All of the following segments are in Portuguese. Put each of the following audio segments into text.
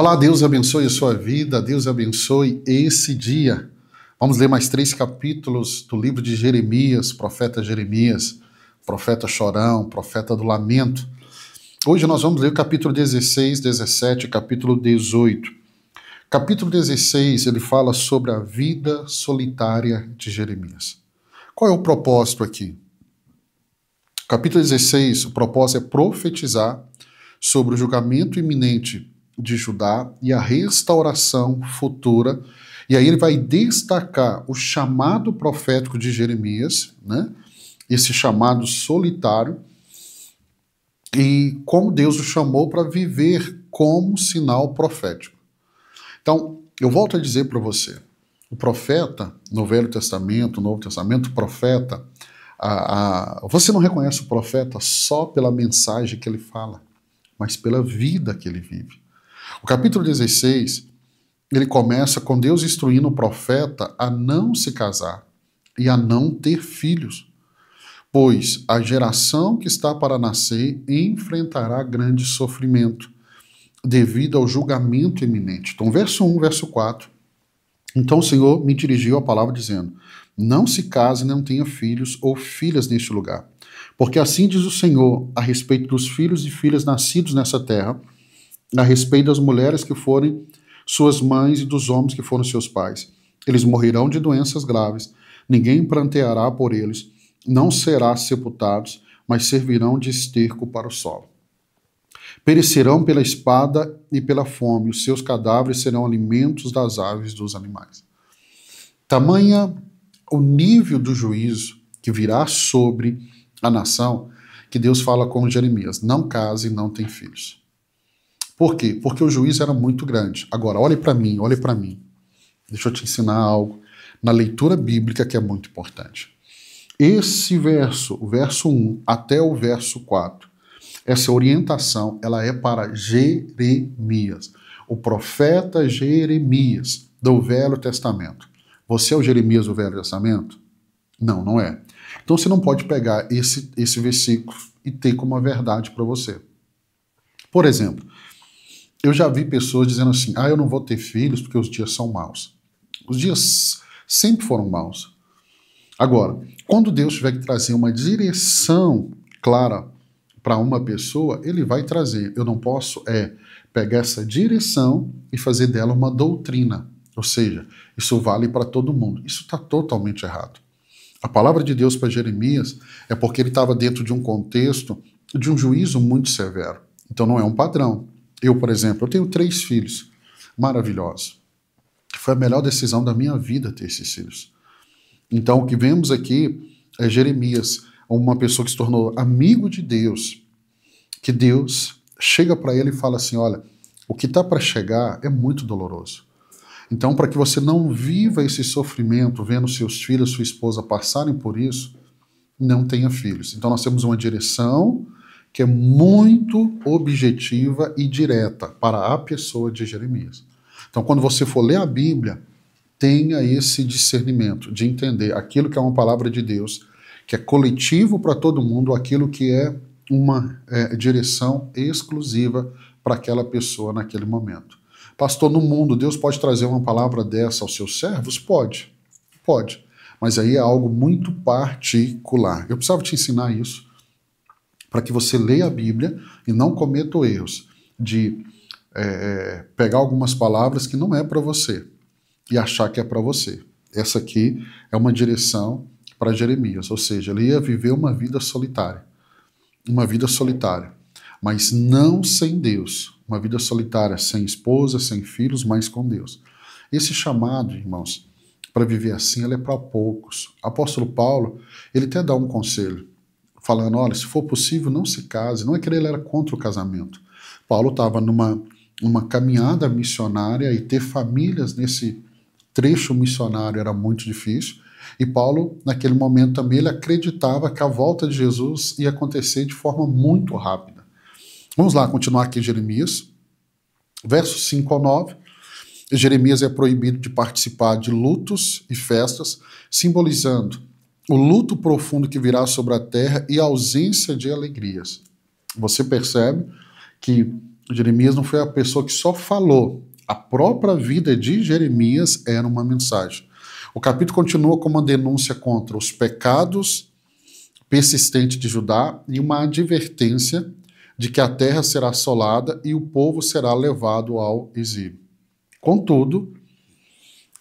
Olá, Deus abençoe a sua vida, Deus abençoe esse dia. Vamos ler mais três capítulos do livro de Jeremias, profeta Jeremias, profeta Chorão, profeta do Lamento. Hoje nós vamos ler o capítulo 16, 17, capítulo 18. Capítulo 16, ele fala sobre a vida solitária de Jeremias. Qual é o propósito aqui? Capítulo 16, o propósito é profetizar sobre o julgamento iminente de Judá e a restauração futura. E aí ele vai destacar o chamado profético de Jeremias, né? esse chamado solitário, e como Deus o chamou para viver como sinal profético. Então, eu volto a dizer para você, o profeta, no Velho Testamento, no Novo Testamento, profeta, a, a, você não reconhece o profeta só pela mensagem que ele fala, mas pela vida que ele vive. O capítulo 16, ele começa com Deus instruindo o profeta a não se casar e a não ter filhos, pois a geração que está para nascer enfrentará grande sofrimento devido ao julgamento iminente. Então, verso 1, verso 4. Então o Senhor me dirigiu a palavra dizendo: Não se case, não tenha filhos ou filhas neste lugar. Porque assim diz o Senhor a respeito dos filhos e filhas nascidos nessa terra, a respeito das mulheres que forem suas mães e dos homens que foram seus pais. Eles morrerão de doenças graves, ninguém planteará por eles, não serão sepultados, mas servirão de esterco para o solo. Perecerão pela espada e pela fome, os seus cadáveres serão alimentos das aves dos animais. Tamanha o nível do juízo que virá sobre a nação, que Deus fala com Jeremias: não case, não tem filhos. Por quê? Porque o juízo era muito grande. Agora, olhe para mim, olhe para mim. Deixa eu te ensinar algo na leitura bíblica que é muito importante. Esse verso, o verso 1 até o verso 4, essa orientação, ela é para Jeremias, o profeta Jeremias do Velho Testamento. Você é o Jeremias do Velho Testamento? Não, não é. Então você não pode pegar esse, esse versículo e ter como a verdade para você. Por exemplo, eu já vi pessoas dizendo assim: ah, eu não vou ter filhos porque os dias são maus. Os dias sempre foram maus. Agora, quando Deus tiver que trazer uma direção clara para uma pessoa, ele vai trazer. Eu não posso é pegar essa direção e fazer dela uma doutrina. Ou seja, isso vale para todo mundo. Isso está totalmente errado. A palavra de Deus para Jeremias é porque ele estava dentro de um contexto de um juízo muito severo. Então não é um padrão. Eu, por exemplo, eu tenho três filhos maravilhosos. Foi a melhor decisão da minha vida ter esses filhos. Então, o que vemos aqui é Jeremias, uma pessoa que se tornou amigo de Deus, que Deus chega para ele e fala assim: Olha, o que está para chegar é muito doloroso. Então, para que você não viva esse sofrimento vendo seus filhos, sua esposa passarem por isso, não tenha filhos. Então, nós temos uma direção que é muito objetiva e direta para a pessoa de Jeremias. Então, quando você for ler a Bíblia, tenha esse discernimento de entender aquilo que é uma palavra de Deus, que é coletivo para todo mundo, aquilo que é uma é, direção exclusiva para aquela pessoa naquele momento. Pastor, no mundo, Deus pode trazer uma palavra dessa aos seus servos? Pode, pode. Mas aí é algo muito particular. Eu precisava te ensinar isso para que você leia a Bíblia e não cometa erros de é, é, pegar algumas palavras que não é para você e achar que é para você. Essa aqui é uma direção para Jeremias, ou seja, ele ia viver uma vida solitária, uma vida solitária, mas não sem Deus, uma vida solitária sem esposa, sem filhos, mas com Deus. Esse chamado, irmãos, para viver assim, ele é para poucos. Apóstolo Paulo, ele até dá um conselho falando: olha, se for possível, não se case. Não é que ele era contra o casamento. Paulo estava numa uma caminhada missionária e ter famílias nesse trecho missionário era muito difícil. E Paulo, naquele momento também, ele acreditava que a volta de Jesus ia acontecer de forma muito rápida. Vamos lá, continuar aqui Jeremias, versos 5 ao 9. Jeremias é proibido de participar de lutos e festas, simbolizando o luto profundo que virá sobre a terra e a ausência de alegrias. Você percebe que Jeremias não foi a pessoa que só falou, a própria vida de Jeremias era uma mensagem. O capítulo continua com uma denúncia contra os pecados persistentes de Judá e uma advertência de que a terra será assolada e o povo será levado ao exílio. Contudo,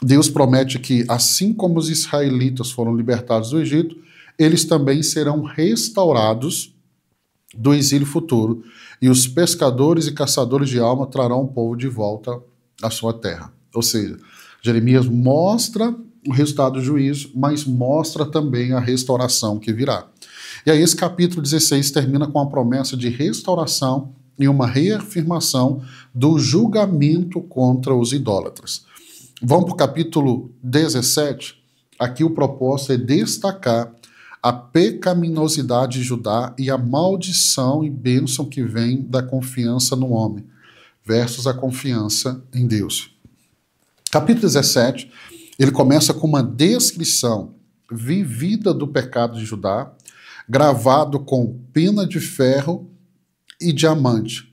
Deus promete que, assim como os israelitas foram libertados do Egito, eles também serão restaurados do exílio futuro, e os pescadores e caçadores de alma trarão o povo de volta à sua terra. Ou seja, Jeremias mostra o resultado do juízo, mas mostra também a restauração que virá. E aí, esse capítulo 16 termina com a promessa de restauração e uma reafirmação do julgamento contra os idólatras. Vamos para o capítulo 17. Aqui o propósito é destacar a pecaminosidade de Judá e a maldição e bênção que vem da confiança no homem versus a confiança em Deus. Capítulo 17, ele começa com uma descrição vivida do pecado de Judá, gravado com pena de ferro e diamante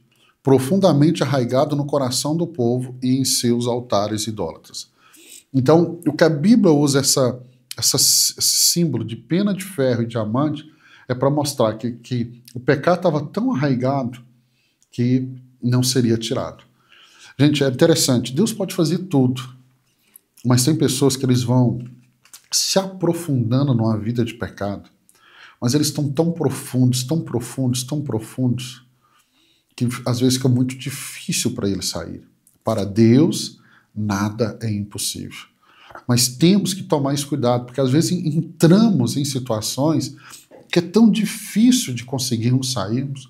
profundamente arraigado no coração do povo e em seus altares idólatras. Então, o que a Bíblia usa essa, essa esse símbolo de pena de ferro e diamante é para mostrar que, que o pecado estava tão arraigado que não seria tirado. Gente, é interessante. Deus pode fazer tudo, mas tem pessoas que eles vão se aprofundando numa vida de pecado, mas eles estão tão profundos, tão profundos, tão profundos, que às vezes fica muito difícil para ele sair. Para Deus, nada é impossível. Mas temos que tomar esse cuidado, porque às vezes entramos em situações que é tão difícil de conseguirmos sairmos.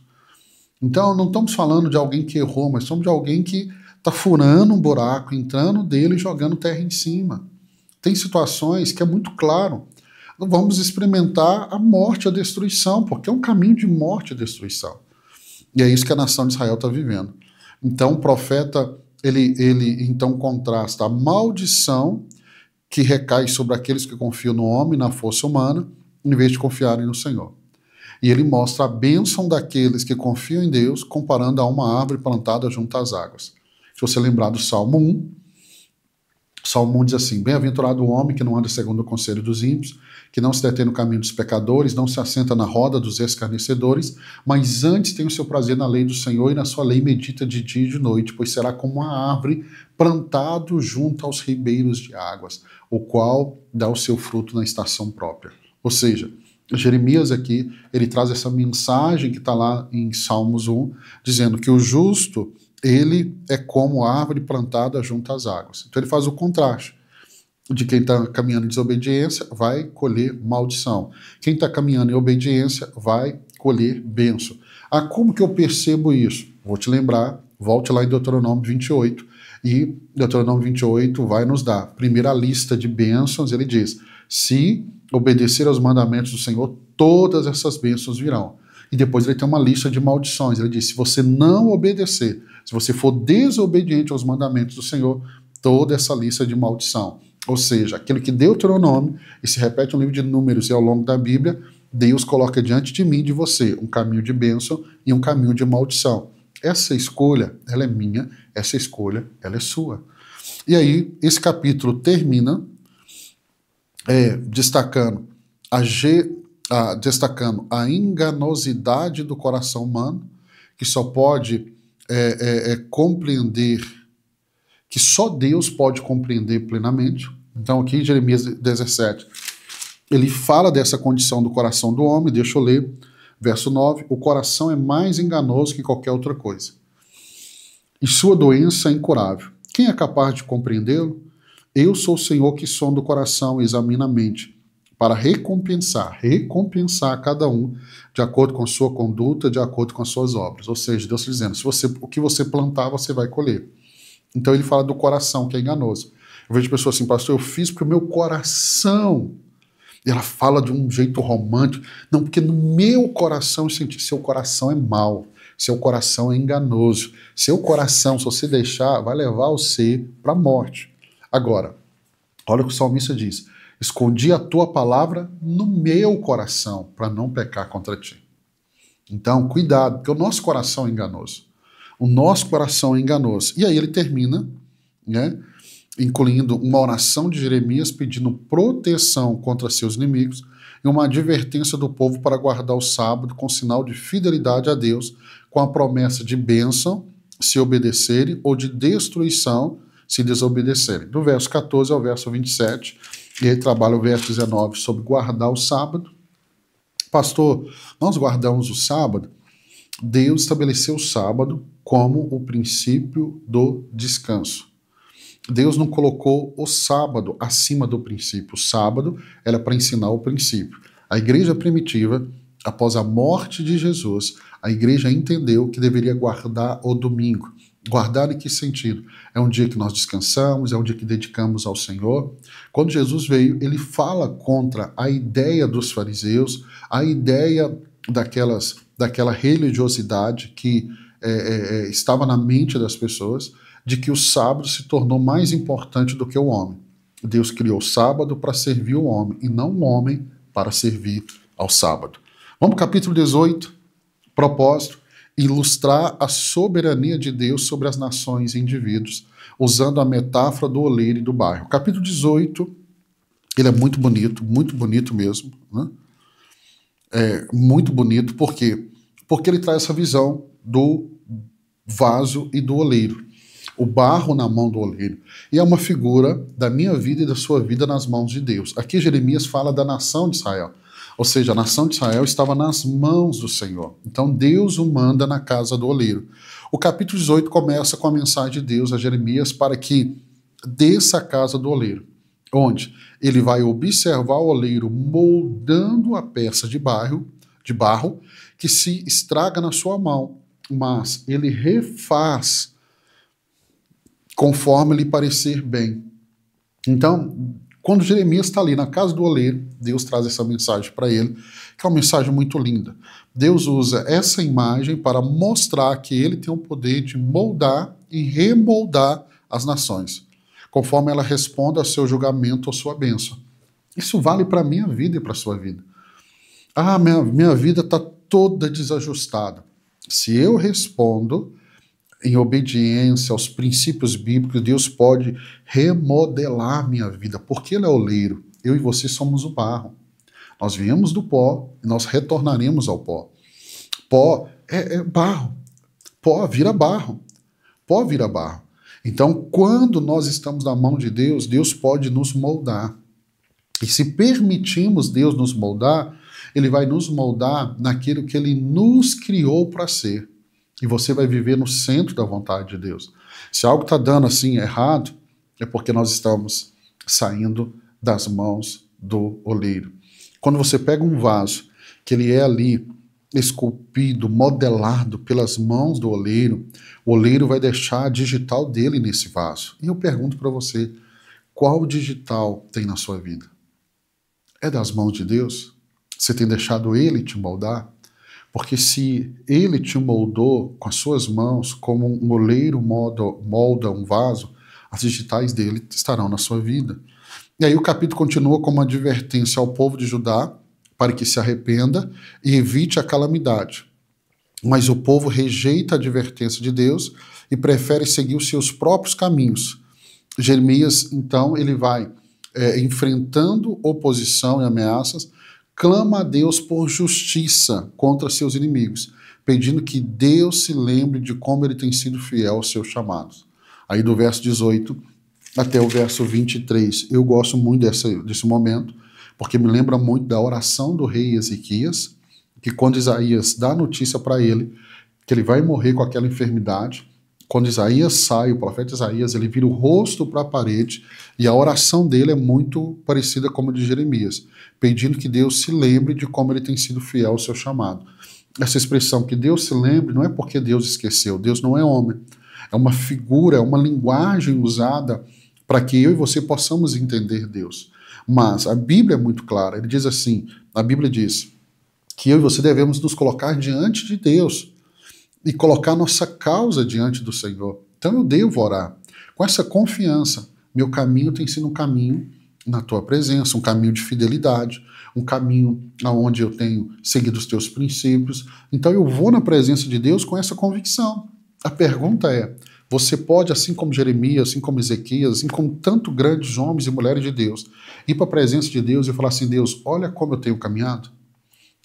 Então, não estamos falando de alguém que errou, mas somos de alguém que está furando um buraco, entrando dele e jogando terra em cima. Tem situações que é muito claro. Vamos experimentar a morte, a destruição, porque é um caminho de morte e destruição. E é isso que a nação de Israel está vivendo. Então o profeta ele, ele então contrasta a maldição que recai sobre aqueles que confiam no homem, na força humana, em vez de confiarem no Senhor. E ele mostra a bênção daqueles que confiam em Deus, comparando a uma árvore plantada junto às águas. Se você lembrar do Salmo 1, Salmo diz assim: Bem-aventurado o homem que não anda segundo o conselho dos ímpios, que não se detém no caminho dos pecadores, não se assenta na roda dos escarnecedores, mas antes tem o seu prazer na lei do Senhor e na sua lei medita de dia e de noite, pois será como uma árvore plantado junto aos ribeiros de águas, o qual dá o seu fruto na estação própria. Ou seja, Jeremias aqui, ele traz essa mensagem que está lá em Salmos 1, dizendo que o justo ele é como a árvore plantada junto às águas. Então ele faz o contraste. De quem está caminhando em desobediência vai colher maldição. Quem está caminhando em obediência vai colher benção. Ah, como que eu percebo isso? Vou te lembrar, volte lá em Deuteronômio 28, e Deuteronômio 28 vai nos dar. Primeira lista de bênçãos, ele diz: se obedecer aos mandamentos do Senhor, todas essas bênçãos virão. E depois ele tem uma lista de maldições. Ele diz: se você não obedecer se você for desobediente aos mandamentos do Senhor, toda essa lista é de maldição. Ou seja, aquilo que deu Nome e se repete no livro de Números e ao longo da Bíblia, Deus coloca diante de mim e de você um caminho de bênção e um caminho de maldição. Essa escolha, ela é minha, essa escolha, ela é sua. E aí, esse capítulo termina é, destacando, a a, destacando a enganosidade do coração humano, que só pode é, é, é compreender que só Deus pode compreender plenamente. Então, aqui em Jeremias 17, ele fala dessa condição do coração do homem, deixa eu ler, verso 9: O coração é mais enganoso que qualquer outra coisa, e sua doença é incurável. Quem é capaz de compreendê-lo? Eu sou o Senhor que sonda o coração e examina a mente, para recompensar, recompensar cada um de acordo com a sua conduta, de acordo com as suas obras. Ou seja, Deus dizendo, se você, o que você plantar, você vai colher. Então ele fala do coração, que é enganoso. Eu vejo pessoas assim, pastor, eu fiz porque o meu coração. E ela fala de um jeito romântico. Não, porque no meu coração senti, seu coração é mau, seu coração é enganoso. Seu coração, se você deixar, vai levar você para a morte. Agora, olha o que o salmista diz Escondi a tua palavra no meu coração para não pecar contra ti. Então, cuidado, porque o nosso coração é enganoso. O nosso coração é enganoso. E aí ele termina, né, incluindo uma oração de Jeremias pedindo proteção contra seus inimigos e uma advertência do povo para guardar o sábado com sinal de fidelidade a Deus, com a promessa de bênção se obedecerem ou de destruição se desobedecerem. Do verso 14 ao verso 27, e ele trabalha o verso 19 sobre guardar o sábado. Pastor, nós guardamos o sábado. Deus estabeleceu o sábado como o princípio do descanso. Deus não colocou o sábado acima do princípio. O sábado era para ensinar o princípio. A igreja primitiva, após a morte de Jesus, a igreja entendeu que deveria guardar o domingo. Guardar em que sentido? É um dia que nós descansamos, é um dia que dedicamos ao Senhor. Quando Jesus veio, ele fala contra a ideia dos fariseus, a ideia daquelas, daquela religiosidade que é, é, é, estava na mente das pessoas, de que o sábado se tornou mais importante do que o homem. Deus criou o sábado para servir o homem e não o homem para servir ao sábado. Vamos para capítulo 18, propósito ilustrar a soberania de Deus sobre as nações e indivíduos, usando a metáfora do oleiro e do bairro. Capítulo 18, ele é muito bonito, muito bonito mesmo. Né? É, muito bonito, por quê? Porque ele traz essa visão do vaso e do oleiro. O barro na mão do oleiro. E é uma figura da minha vida e da sua vida nas mãos de Deus. Aqui Jeremias fala da nação de Israel. Ou seja, a nação de Israel estava nas mãos do Senhor. Então Deus o manda na casa do oleiro. O capítulo 18 começa com a mensagem de Deus a Jeremias para que desça a casa do oleiro, onde ele vai observar o oleiro moldando a peça de barro, de barro que se estraga na sua mão, mas ele refaz conforme lhe parecer bem. Então, quando Jeremias está ali na casa do oleiro, Deus traz essa mensagem para ele, que é uma mensagem muito linda. Deus usa essa imagem para mostrar que ele tem o poder de moldar e remoldar as nações, conforme ela responda ao seu julgamento ou sua bênção. Isso vale para a minha vida e para a sua vida. Ah, minha, minha vida está toda desajustada. Se eu respondo em obediência aos princípios bíblicos, Deus pode remodelar minha vida, porque Ele é oleiro. Eu e você somos o barro. Nós viemos do pó e nós retornaremos ao pó. Pó é, é barro. Pó vira barro. Pó vira barro. Então, quando nós estamos na mão de Deus, Deus pode nos moldar. E se permitimos Deus nos moldar, Ele vai nos moldar naquilo que Ele nos criou para ser. E você vai viver no centro da vontade de Deus. Se algo está dando assim errado, é porque nós estamos saindo das mãos do oleiro. Quando você pega um vaso que ele é ali esculpido, modelado pelas mãos do oleiro, o oleiro vai deixar a digital dele nesse vaso. E eu pergunto para você, qual digital tem na sua vida? É das mãos de Deus? Você tem deixado ele te moldar? Porque se ele te moldou com as suas mãos, como um moleiro molda, molda um vaso, as digitais dele estarão na sua vida. E aí o capítulo continua com uma advertência ao povo de Judá para que se arrependa e evite a calamidade. Mas o povo rejeita a advertência de Deus e prefere seguir os seus próprios caminhos. Jeremias, então, ele vai é, enfrentando oposição e ameaças clama a Deus por justiça contra seus inimigos, pedindo que Deus se lembre de como ele tem sido fiel aos seus chamados. Aí do verso 18 até o verso 23, eu gosto muito dessa, desse momento, porque me lembra muito da oração do rei Ezequias, que quando Isaías dá notícia para ele que ele vai morrer com aquela enfermidade, quando Isaías sai, o profeta Isaías, ele vira o rosto para a parede e a oração dele é muito parecida com a de Jeremias, pedindo que Deus se lembre de como ele tem sido fiel ao seu chamado. Essa expressão que Deus se lembre não é porque Deus esqueceu, Deus não é homem. É uma figura, é uma linguagem usada para que eu e você possamos entender Deus. Mas a Bíblia é muito clara, ele diz assim: a Bíblia diz que eu e você devemos nos colocar diante de Deus e colocar nossa causa diante do Senhor. Então eu devo orar com essa confiança. Meu caminho tem sido um caminho na tua presença, um caminho de fidelidade, um caminho aonde eu tenho seguido os teus princípios. Então eu vou na presença de Deus com essa convicção. A pergunta é: você pode, assim como Jeremias, assim como Ezequias, assim como tanto grandes homens e mulheres de Deus, ir para a presença de Deus e falar assim: Deus, olha como eu tenho caminhado,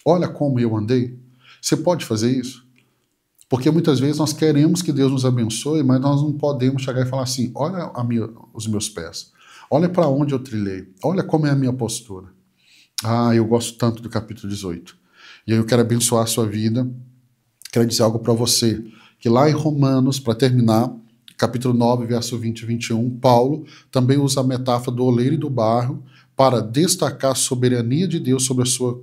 olha como eu andei. Você pode fazer isso? Porque muitas vezes nós queremos que Deus nos abençoe, mas nós não podemos chegar e falar assim: olha minha, os meus pés, olha para onde eu trilhei, olha como é a minha postura. Ah, eu gosto tanto do capítulo 18. E aí eu quero abençoar a sua vida, quero dizer algo para você, que lá em Romanos, para terminar, capítulo 9, verso 20 e 21, Paulo também usa a metáfora do oleiro e do barro para destacar a soberania de Deus sobre a sua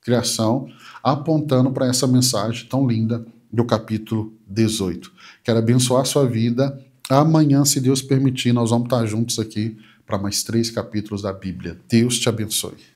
criação, apontando para essa mensagem tão linda do capítulo 18. Quero abençoar a sua vida. Amanhã, se Deus permitir, nós vamos estar juntos aqui para mais três capítulos da Bíblia. Deus te abençoe.